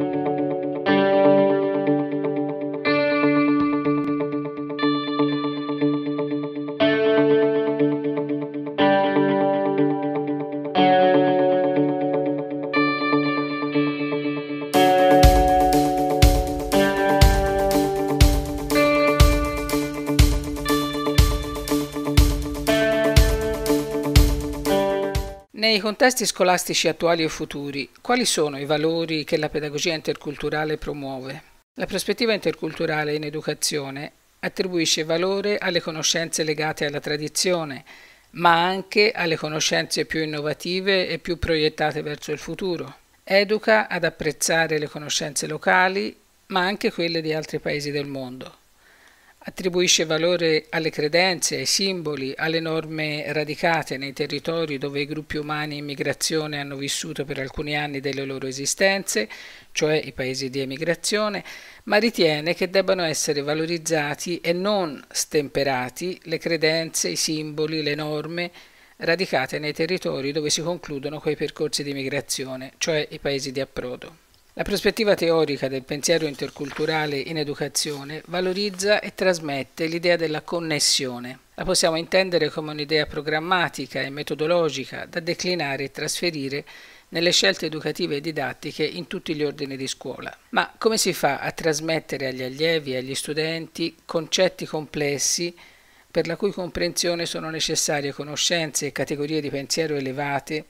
Thank you. contesti scolastici attuali e futuri, quali sono i valori che la pedagogia interculturale promuove? La prospettiva interculturale in educazione attribuisce valore alle conoscenze legate alla tradizione, ma anche alle conoscenze più innovative e più proiettate verso il futuro. Educa ad apprezzare le conoscenze locali, ma anche quelle di altri paesi del mondo. Attribuisce valore alle credenze, ai simboli, alle norme radicate nei territori dove i gruppi umani in migrazione hanno vissuto per alcuni anni delle loro esistenze, cioè i paesi di emigrazione, ma ritiene che debbano essere valorizzati e non stemperati le credenze, i simboli, le norme radicate nei territori dove si concludono quei percorsi di migrazione, cioè i paesi di approdo. La prospettiva teorica del pensiero interculturale in educazione valorizza e trasmette l'idea della connessione. La possiamo intendere come un'idea programmatica e metodologica da declinare e trasferire nelle scelte educative e didattiche in tutti gli ordini di scuola. Ma come si fa a trasmettere agli allievi e agli studenti concetti complessi per la cui comprensione sono necessarie conoscenze e categorie di pensiero elevate?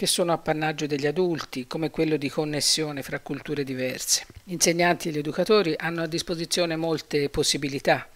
che sono appannaggio degli adulti, come quello di connessione fra culture diverse. Gli insegnanti e gli educatori hanno a disposizione molte possibilità.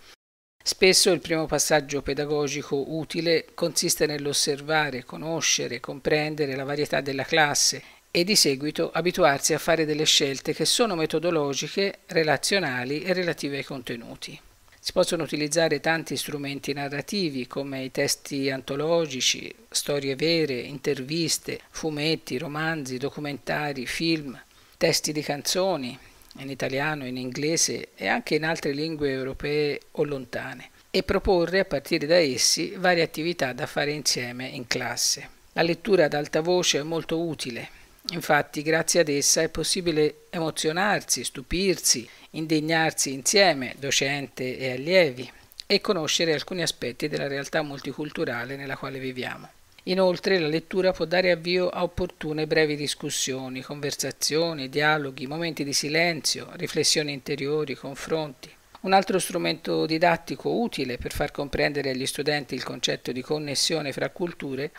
Spesso il primo passaggio pedagogico utile consiste nell'osservare, conoscere, comprendere la varietà della classe e di seguito abituarsi a fare delle scelte che sono metodologiche, relazionali e relative ai contenuti. Si possono utilizzare tanti strumenti narrativi come i testi antologici, storie vere, interviste, fumetti, romanzi, documentari, film, testi di canzoni in italiano, in inglese e anche in altre lingue europee o lontane e proporre a partire da essi varie attività da fare insieme in classe. La lettura ad alta voce è molto utile Infatti, grazie ad essa è possibile emozionarsi, stupirsi, indegnarsi insieme, docente e allievi, e conoscere alcuni aspetti della realtà multiculturale nella quale viviamo. Inoltre la lettura può dare avvio a opportune brevi discussioni, conversazioni, dialoghi, momenti di silenzio, riflessioni interiori, confronti. Un altro strumento didattico utile per far comprendere agli studenti il concetto di connessione fra culture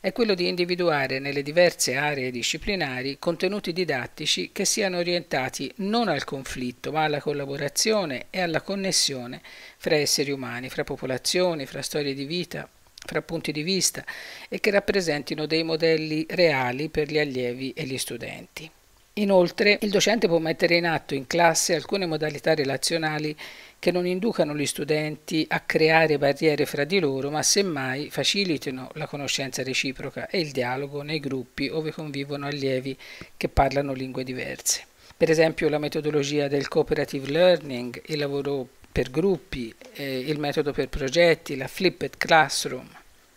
è quello di individuare nelle diverse aree disciplinari contenuti didattici che siano orientati non al conflitto, ma alla collaborazione e alla connessione fra esseri umani, fra popolazioni, fra storie di vita, fra punti di vista e che rappresentino dei modelli reali per gli allievi e gli studenti. Inoltre, il docente può mettere in atto in classe alcune modalità relazionali che non inducano gli studenti a creare barriere fra di loro, ma semmai facilitino la conoscenza reciproca e il dialogo nei gruppi dove convivono allievi che parlano lingue diverse. Per esempio la metodologia del cooperative learning, il lavoro per gruppi, eh, il metodo per progetti, la flipped classroom.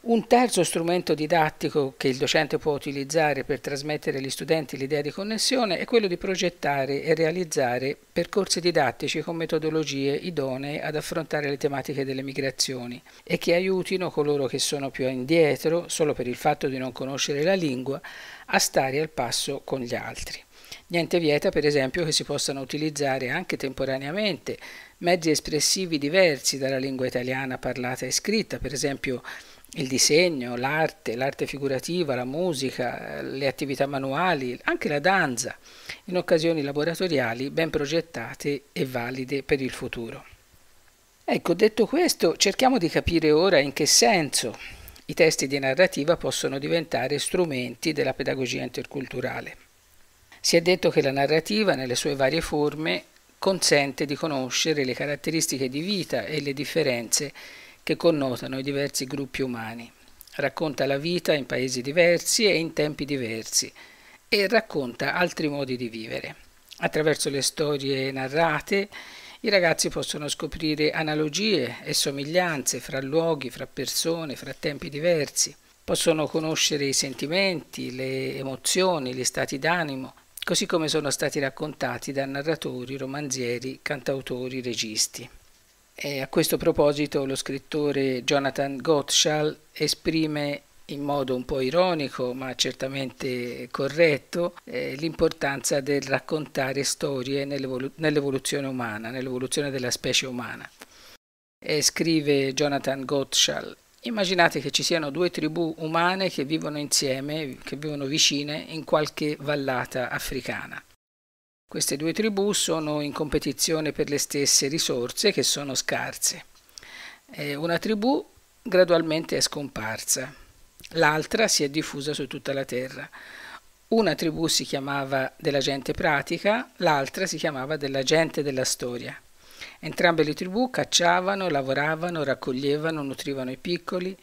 Un terzo strumento didattico che il docente può utilizzare per trasmettere agli studenti l'idea di connessione è quello di progettare e realizzare percorsi didattici con metodologie idonee ad affrontare le tematiche delle migrazioni e che aiutino coloro che sono più indietro, solo per il fatto di non conoscere la lingua, a stare al passo con gli altri. Niente vieta, per esempio, che si possano utilizzare anche temporaneamente mezzi espressivi diversi dalla lingua italiana parlata e scritta, per esempio il disegno, l'arte, l'arte figurativa, la musica, le attività manuali, anche la danza, in occasioni laboratoriali ben progettate e valide per il futuro. Ecco, detto questo, cerchiamo di capire ora in che senso i testi di narrativa possono diventare strumenti della pedagogia interculturale. Si è detto che la narrativa, nelle sue varie forme, consente di conoscere le caratteristiche di vita e le differenze che connotano i diversi gruppi umani. Racconta la vita in paesi diversi e in tempi diversi e racconta altri modi di vivere. Attraverso le storie narrate i ragazzi possono scoprire analogie e somiglianze fra luoghi, fra persone, fra tempi diversi. Possono conoscere i sentimenti, le emozioni, gli stati d'animo, così come sono stati raccontati da narratori, romanzieri, cantautori, registi. E a questo proposito lo scrittore Jonathan Gottschall esprime in modo un po' ironico ma certamente corretto eh, l'importanza del raccontare storie nell'evolu- nell'evoluzione umana, nell'evoluzione della specie umana. E scrive Jonathan Gottschall, immaginate che ci siano due tribù umane che vivono insieme, che vivono vicine in qualche vallata africana. Queste due tribù sono in competizione per le stesse risorse che sono scarse. Eh, una tribù gradualmente è scomparsa, l'altra si è diffusa su tutta la terra. Una tribù si chiamava della gente pratica, l'altra si chiamava della gente della storia. Entrambe le tribù cacciavano, lavoravano, raccoglievano, nutrivano i piccoli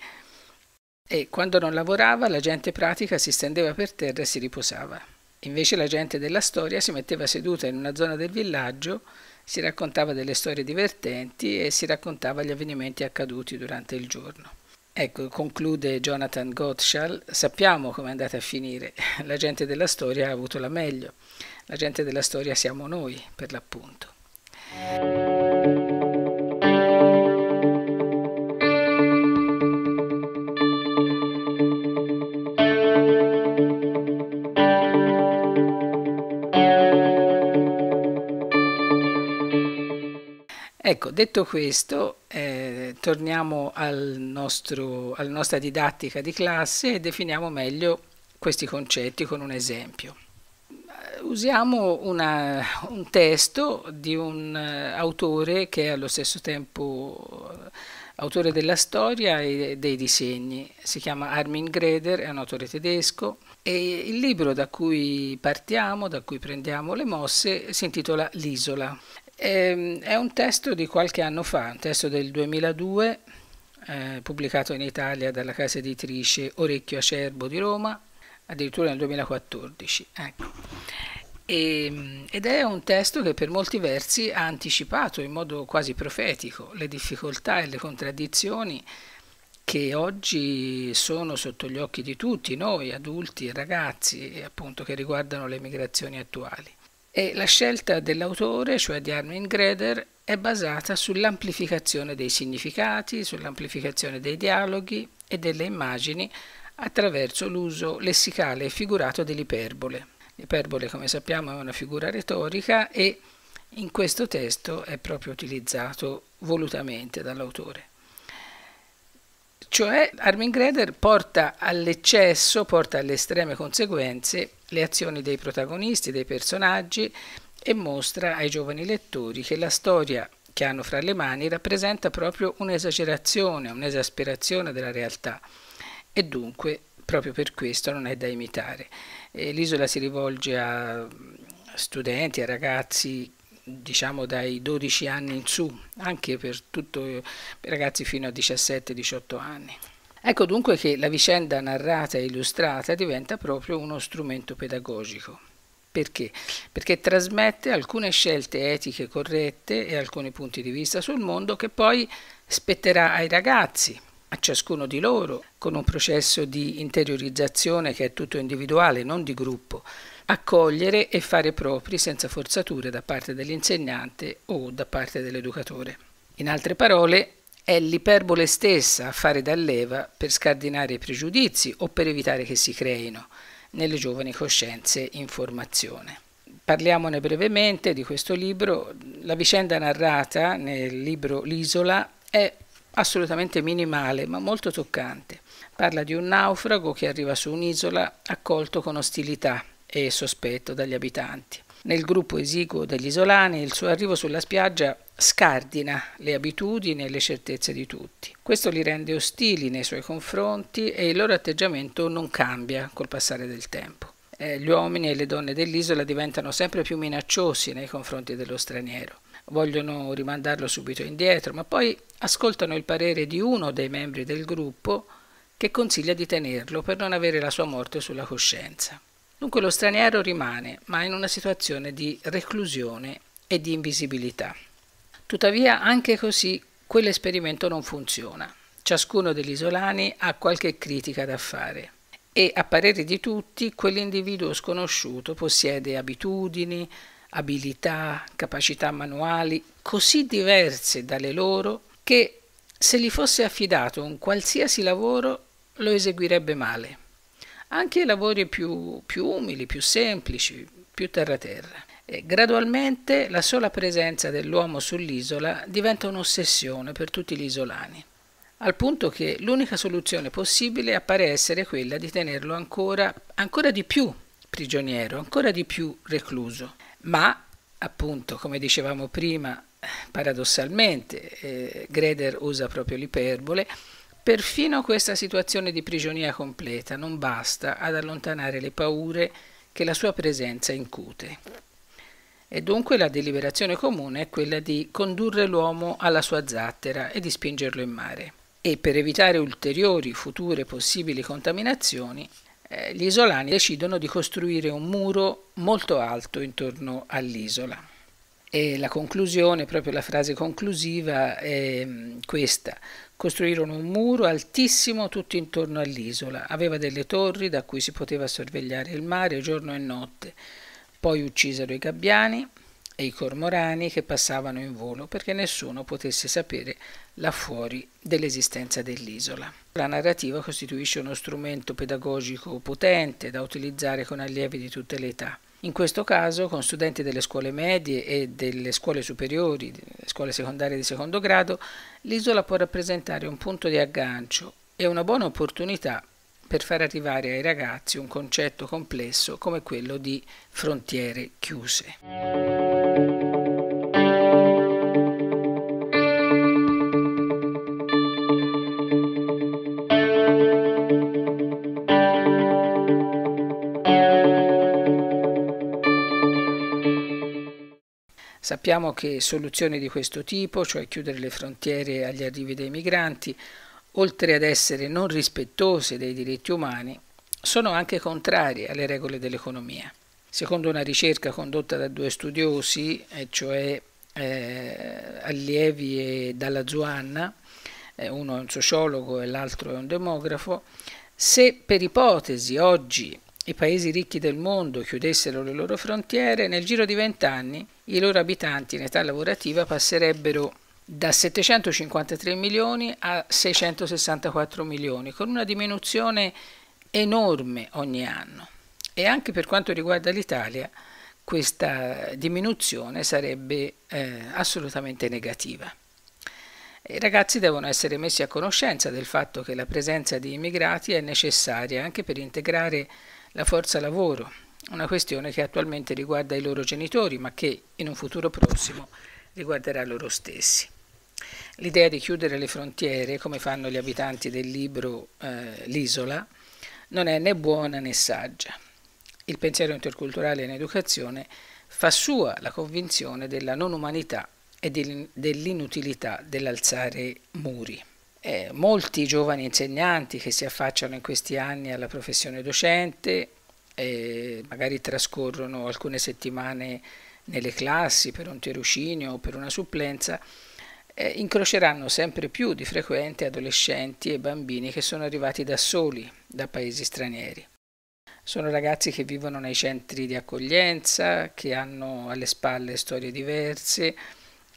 e quando non lavorava la gente pratica si stendeva per terra e si riposava. Invece la gente della storia si metteva seduta in una zona del villaggio, si raccontava delle storie divertenti e si raccontava gli avvenimenti accaduti durante il giorno. Ecco, conclude Jonathan Gottschall, sappiamo come è andata a finire, la gente della storia ha avuto la meglio, la gente della storia siamo noi, per l'appunto. Ecco, detto questo, eh, torniamo al nostro, alla nostra didattica di classe e definiamo meglio questi concetti con un esempio. Eh, usiamo una, un testo di un eh, autore che è allo stesso tempo eh, autore della storia e dei disegni. Si chiama Armin Greder, è un autore tedesco e il libro da cui partiamo, da cui prendiamo le mosse, si intitola L'isola. Ehm, è un testo di qualche anno fa, un testo del 2002, eh, pubblicato in Italia dalla casa editrice Orecchio Acerbo di Roma, addirittura nel 2014. Ecco. E, ehm, ed è un testo che per molti versi ha anticipato in modo quasi profetico le difficoltà e le contraddizioni che oggi sono sotto gli occhi di tutti noi, adulti e ragazzi, appunto, che riguardano le migrazioni attuali e la scelta dell'autore, cioè di Armin Greder, è basata sull'amplificazione dei significati, sull'amplificazione dei dialoghi e delle immagini attraverso l'uso lessicale e figurato dell'iperbole. L'iperbole, come sappiamo, è una figura retorica e in questo testo è proprio utilizzato volutamente dall'autore. Cioè Armin Greder porta all'eccesso, porta alle estreme conseguenze le azioni dei protagonisti, dei personaggi e mostra ai giovani lettori che la storia che hanno fra le mani rappresenta proprio un'esagerazione, un'esasperazione della realtà e dunque proprio per questo non è da imitare. Eh, l'isola si rivolge a mm, studenti, a ragazzi diciamo dai 12 anni in su, anche per, tutto, per eh, ragazzi fino a 17-18 anni. Ecco dunque che la vicenda narrata e illustrata diventa proprio uno strumento pedagogico. Perché? Perché trasmette alcune scelte etiche corrette e alcuni punti di vista sul mondo che poi spetterà ai ragazzi, a ciascuno di loro, con un processo di interiorizzazione che è tutto individuale, non di gruppo, accogliere e fare propri senza forzature da parte dell'insegnante o da parte dell'educatore. In altre parole, è l'iperbole stessa a fare da leva per scardinare i pregiudizi o per evitare che si creino nelle giovani coscienze in formazione. Parliamone brevemente di questo libro. La vicenda narrata nel libro L'isola è assolutamente minimale ma molto toccante. Parla di un naufrago che arriva su un'isola accolto con ostilità e sospetto dagli abitanti. Nel gruppo esiguo degli isolani il suo arrivo sulla spiaggia scardina le abitudini e le certezze di tutti. Questo li rende ostili nei suoi confronti e il loro atteggiamento non cambia col passare del tempo eh, gli uomini e le donne dell'isola diventano sempre più minacciosi nei confronti dello straniero. Vogliono rimandarlo subito indietro, ma poi ascoltano il parere di uno dei membri del gruppo che consiglia di tenerlo per non avere la sua morte sulla coscienza. Dunque lo straniero rimane, ma in una situazione di reclusione e di invisibilità. Tuttavia, anche così, quell'esperimento non funziona. Ciascuno degli isolani ha qualche critica da fare e a parere di tutti quell'individuo sconosciuto possiede abitudini, abilità, capacità manuali così diverse dalle loro che se gli fosse affidato un qualsiasi lavoro lo eseguirebbe male anche i lavori più, più umili, più semplici, più terra-terra. gradualmente la sola presenza dell'uomo sull'isola diventa un'ossessione per tutti gli isolani, al punto che l'unica soluzione possibile appare essere quella di tenerlo ancora, ancora di più prigioniero, ancora di più recluso. Ma, appunto, come dicevamo prima, paradossalmente, eh, Greder usa proprio l'iperbole, Perfino questa situazione di prigionia completa non basta ad allontanare le paure che la sua presenza incute. E dunque la deliberazione comune è quella di condurre l'uomo alla sua zattera e di spingerlo in mare. E per evitare ulteriori future possibili contaminazioni, eh, gli isolani decidono di costruire un muro molto alto intorno all'isola. E la conclusione, proprio la frase conclusiva, è mm, questa. Costruirono un muro altissimo tutto intorno all'isola. Aveva delle torri da cui si poteva sorvegliare il mare giorno e notte. Poi uccisero i gabbiani e i cormorani che passavano in volo perché nessuno potesse sapere là fuori dell'esistenza dell'isola. La narrativa costituisce uno strumento pedagogico potente da utilizzare con allievi di tutte le età in questo caso con studenti delle scuole medie e delle scuole superiori, delle scuole secondarie di secondo grado, l'isola può rappresentare un punto di aggancio e una buona opportunità per far arrivare ai ragazzi un concetto complesso come quello di frontiere chiuse. Sappiamo che soluzioni di questo tipo, cioè chiudere le frontiere agli arrivi dei migranti, oltre ad essere non rispettose dei diritti umani, sono anche contrarie alle regole dell'economia. Secondo una ricerca condotta da due studiosi, cioè eh, allievi e dalla Zuanna, eh, uno è un sociologo e l'altro è un demografo, se per ipotesi oggi i paesi ricchi del mondo chiudessero le loro frontiere, nel giro di vent'anni i loro abitanti in età lavorativa passerebbero da 753 milioni a 664 milioni, con una diminuzione enorme ogni anno. E anche per quanto riguarda l'Italia, questa diminuzione sarebbe eh, assolutamente negativa. I ragazzi devono essere messi a conoscenza del fatto che la presenza di immigrati è necessaria anche per integrare la forza lavoro, una questione che attualmente riguarda i loro genitori, ma che in un futuro prossimo riguarderà loro stessi. L'idea di chiudere le frontiere, come fanno gli abitanti del libro eh, L'isola, non è né buona né saggia. Il pensiero interculturale in educazione fa sua la convinzione della non umanità e dell'inutilità dell'alzare muri. Eh, molti giovani insegnanti che si affacciano in questi anni alla professione docente, eh, magari trascorrono alcune settimane nelle classi per un tirocinio o per una supplenza, eh, incroceranno sempre più di frequente adolescenti e bambini che sono arrivati da soli da paesi stranieri. Sono ragazzi che vivono nei centri di accoglienza, che hanno alle spalle storie diverse,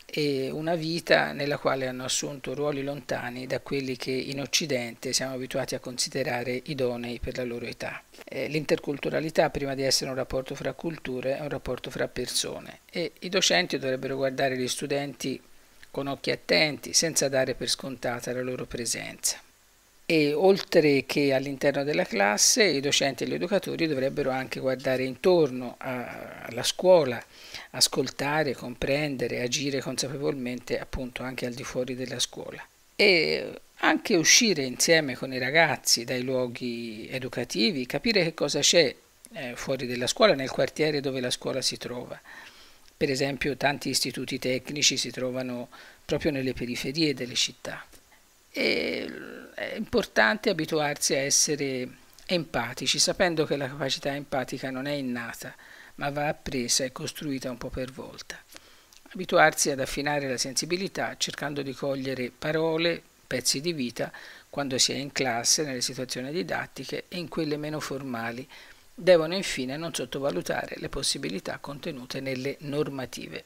e una vita nella quale hanno assunto ruoli lontani da quelli che in Occidente siamo abituati a considerare idonei per la loro età. Eh, l'interculturalità, prima di essere un rapporto fra culture, è un rapporto fra persone e i docenti dovrebbero guardare gli studenti con occhi attenti, senza dare per scontata la loro presenza e oltre che all'interno della classe i docenti e gli educatori dovrebbero anche guardare intorno a, alla scuola, ascoltare, comprendere, agire consapevolmente appunto anche al di fuori della scuola e anche uscire insieme con i ragazzi dai luoghi educativi, capire che cosa c'è eh, fuori della scuola, nel quartiere dove la scuola si trova. Per esempio tanti istituti tecnici si trovano proprio nelle periferie delle città. E è importante abituarsi a essere empatici, sapendo che la capacità empatica non è innata, ma va appresa e costruita un po' per volta. Abituarsi ad affinare la sensibilità cercando di cogliere parole, pezzi di vita, quando si è in classe, nelle situazioni didattiche e in quelle meno formali. Devono infine non sottovalutare le possibilità contenute nelle normative.